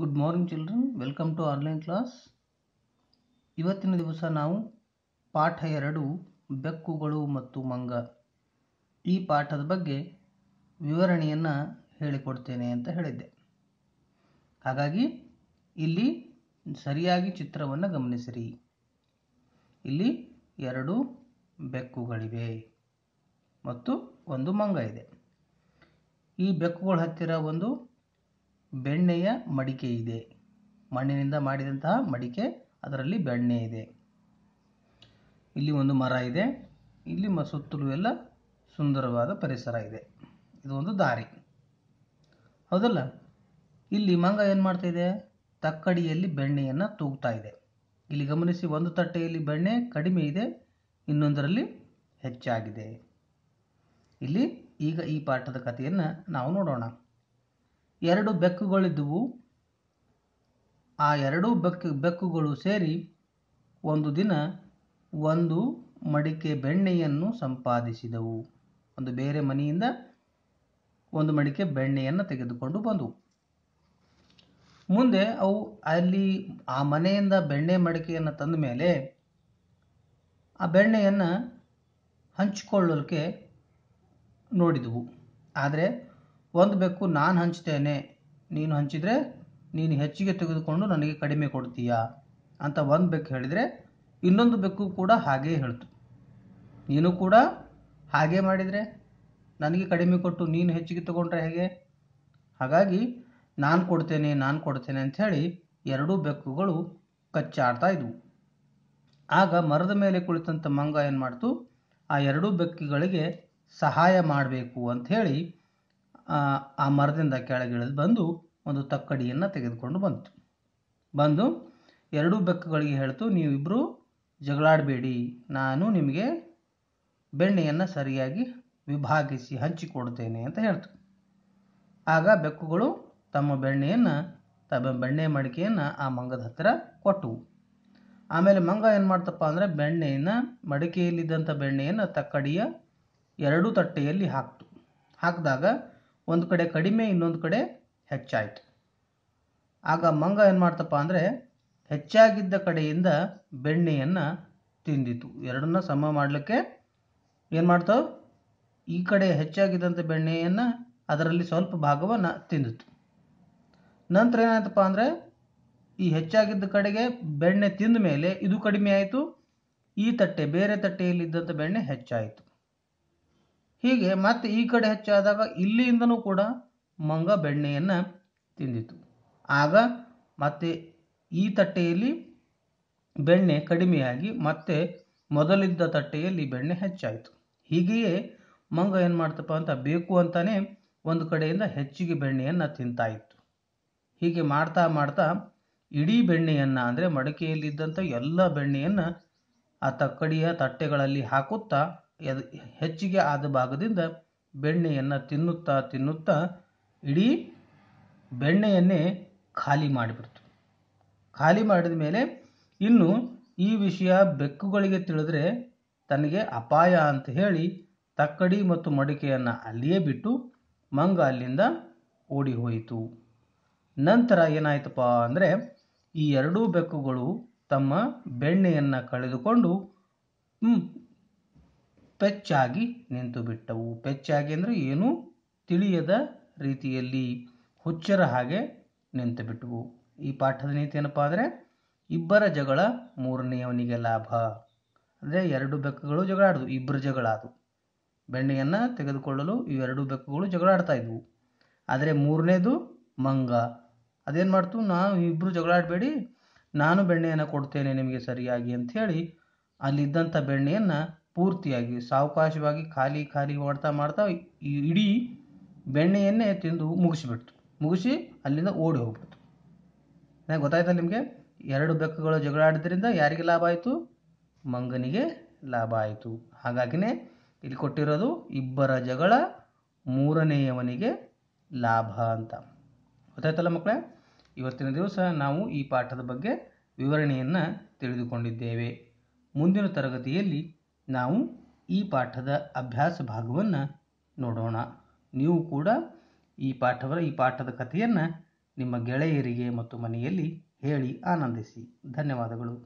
good morning children welcome to online class ಇವತ್ತಿನ ದಿವಸ ನಾವು ಪಾಠ ಎರಡು ಬೆಕ್ಕುಗಳು ಮತ್ತು ಮಂಗ ಈ ಪಾಠದ ಬಗ್ಗೆ ವಿವರಣೆಯನ್ನು ಹೇಳಿಕೊಡ್ತೇನೆ ಅಂತ ಹೇಳಿದ್ದೆ ಹಾಗಾಗಿ ಇಲ್ಲಿ ಸರಿಯಾಗಿ ಚಿತ್ರವನ್ನು ಗಮನಿಸಿರಿ ಇಲ್ಲಿ ಎರಡು ಬೆಕ್ಕುಗಳಿವೆ ಮತ್ತು ಒಂದು ಮಂಗ ಇದೆ ಈ ಬೆಕ್ಕುಗಳ ಹತ್ತಿರ ಒಂದು ಬೆಣ್ಣೆಯ ಮಡಿಕೆ ಇದೆ ಮಣ್ಣಿನಿಂದ ಮಾಡಿದಂತಹ ಮಡಿಕೆ ಅದರಲ್ಲಿ ಬೆಣ್ಣೆ ಇದೆ ಇಲ್ಲಿ ಒಂದು ಮರ ಇದೆ ಇಲ್ಲಿ ಸುತ್ತಲೂ ಎಲ್ಲ ಸುಂದರವಾದ ಪರಿಸರ ಇದೆ ಇದು ಒಂದು ದಾರಿ ಹೌದಲ್ಲ ಇಲ್ಲಿ ಮಂಗ ಏನು ಮಾಡ್ತಾ ಇದೆ ತಕ್ಕಡಿಯಲ್ಲಿ ಬೆಣ್ಣೆಯನ್ನು ತೂಗ್ತಾ ಇದೆ ಇಲ್ಲಿ ಗಮನಿಸಿ ಒಂದು ತಟ್ಟೆಯಲ್ಲಿ ಬೆಣ್ಣೆ ಕಡಿಮೆ ಇದೆ ಇನ್ನೊಂದರಲ್ಲಿ ಹೆಚ್ಚಾಗಿದೆ ಇಲ್ಲಿ ಈಗ ಈ ಪಾಠದ ಕಥೆಯನ್ನು ನಾವು ನೋಡೋಣ ಎರಡು ಬೆಕ್ಕುಗಳಿದ್ದವು ಆ ಎರಡೂ ಬೆಕ್ಕು ಬೆಕ್ಕುಗಳು ಸೇರಿ ಒಂದು ದಿನ ಒಂದು ಮಡಿಕೆ ಬೆಣ್ಣೆಯನ್ನು ಸಂಪಾದಿಸಿದವು ಒಂದು ಬೇರೆ ಮನೆಯಿಂದ ಒಂದು ಮಡಿಕೆ ಬೆಣ್ಣೆಯನ್ನು ತೆಗೆದುಕೊಂಡು ಬಂದವು ಮುಂದೆ ಅವು ಅಲ್ಲಿ ಆ ಮನೆಯಿಂದ ಬೆಣ್ಣೆ ಮಡಿಕೆಯನ್ನು ತಂದ ಮೇಲೆ ಆ ಬೆಣ್ಣೆಯನ್ನು ಹಂಚಿಕೊಳ್ಳಲಿಕ್ಕೆ ನೋಡಿದವು ಆದರೆ ಒಂದು ಬೆಕ್ಕು ನಾನು ಹಂಚ್ತೇನೆ ನೀನು ಹಂಚಿದರೆ ನೀನು ಹೆಚ್ಚಿಗೆ ತೆಗೆದುಕೊಂಡು ನನಗೆ ಕಡಿಮೆ ಕೊಡ್ತೀಯಾ ಅಂತ ಒಂದು ಬೆಕ್ಕು ಹೇಳಿದರೆ ಇನ್ನೊಂದು ಬೆಕ್ಕು ಕೂಡ ಹಾಗೇ ಹೇಳ್ತು ನೀನು ಕೂಡ ಹಾಗೇ ಮಾಡಿದರೆ ನನಗೆ ಕಡಿಮೆ ಕೊಟ್ಟು ನೀನು ಹೆಚ್ಚಿಗೆ ತಗೊಂಡ್ರೆ ಹೇಗೆ ಹಾಗಾಗಿ ನಾನು ಕೊಡ್ತೇನೆ ನಾನು ಕೊಡ್ತೇನೆ ಅಂಥೇಳಿ ಎರಡೂ ಬೆಕ್ಕುಗಳು ಕಚ್ಚಾಡ್ತಾ ಇದ್ವು ಆಗ ಮರದ ಮೇಲೆ ಕುಳಿತಂಥ ಮಂಗ ಏನು ಮಾಡ್ತು ಆ ಎರಡೂ ಬೆಕ್ಕುಗಳಿಗೆ ಸಹಾಯ ಮಾಡಬೇಕು ಅಂಥೇಳಿ ಆ ಮರದಿಂದ ಕೆಳಗಿಳಿದು ಬಂದು ಒಂದು ತಕ್ಕಡಿಯನ್ನು ತೆಗೆದುಕೊಂಡು ಬಂತು ಬಂದು ಎರಡೂ ಬೆಕ್ಕುಗಳಿಗೆ ಹೇಳ್ತು ನೀವಿಬ್ಬರು ಜಗಳಾಡಬೇಡಿ ನಾನು ನಿಮಗೆ ಬೆಣ್ಣೆಯನ್ನು ಸರಿಯಾಗಿ ವಿಭಾಗಿಸಿ ಹಂಚಿಕೊಡ್ತೇನೆ ಅಂತ ಹೇಳ್ತು ಆಗ ಬೆಕ್ಕುಗಳು ತಮ್ಮ ಬೆಣ್ಣೆಯನ್ನು ತಮ್ಮ ಬೆಣ್ಣೆ ಮಡಿಕೆಯನ್ನು ಆ ಮಂಗದ ಹತ್ತಿರ ಕೊಟ್ಟವು ಆಮೇಲೆ ಮಂಗ ಏನು ಮಾಡ್ತಪ್ಪ ಅಂದರೆ ಬೆಣ್ಣೆಯನ್ನು ಮಡಿಕೆಯಲ್ಲಿದ್ದಂಥ ಬೆಣ್ಣೆಯನ್ನು ತಕ್ಕಡಿಯ ಎರಡೂ ತಟ್ಟೆಯಲ್ಲಿ ಹಾಕ್ತು ಹಾಕಿದಾಗ ಒಂದು ಕಡೆ ಕಡಿಮೆ ಇನ್ನೊಂದು ಕಡೆ ಹೆಚ್ಚಾಯಿತು ಆಗ ಮಂಗ ಏನು ಮಾಡ್ತಪ್ಪ ಅಂದರೆ ಹೆಚ್ಚಾಗಿದ್ದ ಕಡೆಯಿಂದ ಬೆಣ್ಣೆಯನ್ನು ತಿಂದಿತು ಎರಡನ್ನ ಸಮ ಮಾಡಲಿಕ್ಕೆ ಏನು ಮಾಡ್ತಾವೆ ಈ ಕಡೆ ಹೆಚ್ಚಾಗಿದ್ದಂಥ ಬೆಣ್ಣೆಯನ್ನು ಅದರಲ್ಲಿ ಸ್ವಲ್ಪ ಭಾಗವನ್ನು ತಿಂದಿತು ನಂತರ ಏನಾಯ್ತಪ್ಪ ಅಂದರೆ ಈ ಹೆಚ್ಚಾಗಿದ್ದ ಕಡೆಗೆ ಬೆಣ್ಣೆ ತಿಂದ ಮೇಲೆ ಇದು ಕಡಿಮೆ ಆಯಿತು ಈ ತಟ್ಟೆ ಬೇರೆ ತಟ್ಟೆಯಲ್ಲಿದ್ದಂಥ ಬೆಣ್ಣೆ ಹೆಚ್ಚಾಯಿತು ಹೀಗೆ ಮತ್ತೆ ಈ ಕಡೆ ಹೆಚ್ಚಾದಾಗ ಇಲ್ಲಿಯಿಂದನೂ ಕೂಡ ಮಂಗ ಬೆಣ್ಣೆಯನ್ನು ತಿಂದಿತು ಆಗ ಮತ್ತೆ ಈ ತಟ್ಟೆಯಲ್ಲಿ ಬೆಣ್ಣೆ ಕಡಿಮೆಯಾಗಿ ಮತ್ತೆ ಮೊದಲಿದ್ದ ತಟ್ಟೆಯಲ್ಲಿ ಬೆಣ್ಣೆ ಹೆಚ್ಚಾಯಿತು ಹೀಗೆಯೇ ಮಂಗ ಏನು ಮಾಡ್ತಪ್ಪ ಅಂತ ಬೇಕು ಅಂತಲೇ ಒಂದು ಕಡೆಯಿಂದ ಹೆಚ್ಚಿಗೆ ಬೆಣ್ಣೆಯನ್ನು ತಿಂತಾ ಇತ್ತು ಹೀಗೆ ಮಾಡ್ತಾ ಮಾಡ್ತಾ ಇಡೀ ಬೆಣ್ಣೆಯನ್ನು ಅಂದರೆ ಮಡಕೆಯಲ್ಲಿದ್ದಂಥ ಎಲ್ಲ ಬೆಣ್ಣೆಯನ್ನು ಆ ತಕ್ಕಡಿಯ ತಟ್ಟೆಗಳಲ್ಲಿ ಹಾಕುತ್ತಾ ಎದು ಹೆಚ್ಚಿಗೆ ಆದ ಭಾಗದಿಂದ ಬೆಣ್ಣೆಯನ್ನು ತಿನ್ನುತ್ತಾ ತಿನ್ನುತ್ತಾ ಇಡೀ ಬೆಣ್ಣೆಯನ್ನೇ ಖಾಲಿ ಮಾಡಿಬಿಡ್ತು ಖಾಲಿ ಮಾಡಿದ ಮೇಲೆ ಇನ್ನು ಈ ವಿಷಯ ಬೆಕ್ಕುಗಳಿಗೆ ತಿಳಿದ್ರೆ ತನಗೆ ಅಪಾಯ ಅಂತ ಹೇಳಿ ತಕ್ಕಡಿ ಮತ್ತು ಮಡಿಕೆಯನ್ನು ಅಲ್ಲಿಯೇ ಬಿಟ್ಟು ಮಂಗ ಅಲ್ಲಿಂದ ಓಡಿ ಹೋಯಿತು ನಂತರ ಏನಾಯ್ತಪ್ಪ ಅಂದರೆ ಈ ಎರಡೂ ಬೆಕ್ಕುಗಳು ತಮ್ಮ ಬೆಣ್ಣೆಯನ್ನು ಕಳೆದುಕೊಂಡು ಪೆಚ್ಚಾಗಿ ನಿಂತು ಬಿಟ್ಟವು ಪೆಚ್ಚಾಗಿ ಅಂದರೆ ಏನೂ ತಿಳಿಯದ ರೀತಿಯಲ್ಲಿ ಹುಚ್ಚರ ಹಾಗೆ ನಿಂತು ಬಿಟ್ಟವು ಈ ಪಾಠದ ನೀತಿ ಏನಪ್ಪ ಅಂದರೆ ಇಬ್ಬರ ಜಗಳ ಮೂರನೆಯವನಿಗೆ ಲಾಭ ಅಂದರೆ ಎರಡು ಬೆಕ್ಕುಗಳು ಜಗಳ ಇಬ್ಬರ ಇಬ್ಬರು ಜಗಳ ಅದು ಬೆಣ್ಣೆಯನ್ನು ತೆಗೆದುಕೊಳ್ಳಲು ಇವೆರಡು ಬೆಕ್ಕುಗಳು ಜಗಳ ಆಡ್ತಾ ಇದ್ವು ಆದರೆ ಮೂರನೇದು ಮಂಗ ಅದೇನು ಮಾಡ್ತು ನಾವು ಇಬ್ಬರು ಜಗಳಾಡಬೇಡಿ ನಾನು ಬೆಣ್ಣೆಯನ್ನು ಕೊಡ್ತೇನೆ ನಿಮಗೆ ಸರಿಯಾಗಿ ಅಂಥೇಳಿ ಅಲ್ಲಿದ್ದಂಥ ಬೆಣ್ಣೆಯನ್ನು ಪೂರ್ತಿಯಾಗಿ ಸಾವಕಾಶವಾಗಿ ಖಾಲಿ ಖಾಲಿ ಓಡ್ತಾ ಮಾಡ್ತಾ ಇಡೀ ಬೆಣ್ಣೆಯನ್ನೇ ತಿಂದು ಮುಗಿಸಿಬಿಡ್ತು ಮುಗಿಸಿ ಅಲ್ಲಿಂದ ಓಡಿ ಹೋಗ್ಬಿಡ್ತು ನನಗೆ ಗೊತ್ತಾಯ್ತಲ್ಲ ನಿಮಗೆ ಎರಡು ಬೆಕ್ಕುಗಳು ಜಗಳಾಡಿದ್ರಿಂದ ಯಾರಿಗೆ ಲಾಭ ಆಯಿತು ಮಂಗನಿಗೆ ಲಾಭ ಆಯಿತು ಹಾಗಾಗಿನೇ ಇಲ್ಲಿ ಕೊಟ್ಟಿರೋದು ಇಬ್ಬರ ಜಗಳ ಮೂರನೆಯವನಿಗೆ ಲಾಭ ಅಂತ ಗೊತ್ತಾಯ್ತಲ್ಲ ಮಕ್ಕಳೇ ಇವತ್ತಿನ ದಿವಸ ನಾವು ಈ ಪಾಠದ ಬಗ್ಗೆ ವಿವರಣೆಯನ್ನು ತಿಳಿದುಕೊಂಡಿದ್ದೇವೆ ಮುಂದಿನ ತರಗತಿಯಲ್ಲಿ ನಾವು ಈ ಪಾಠದ ಅಭ್ಯಾಸ ಭಾಗವನ್ನು ನೋಡೋಣ ನೀವು ಕೂಡ ಈ ಪಾಠವರ ಈ ಪಾಠದ ಕಥೆಯನ್ನು ನಿಮ್ಮ ಗೆಳೆಯರಿಗೆ ಮತ್ತು ಮನೆಯಲ್ಲಿ ಹೇಳಿ ಆನಂದಿಸಿ ಧನ್ಯವಾದಗಳು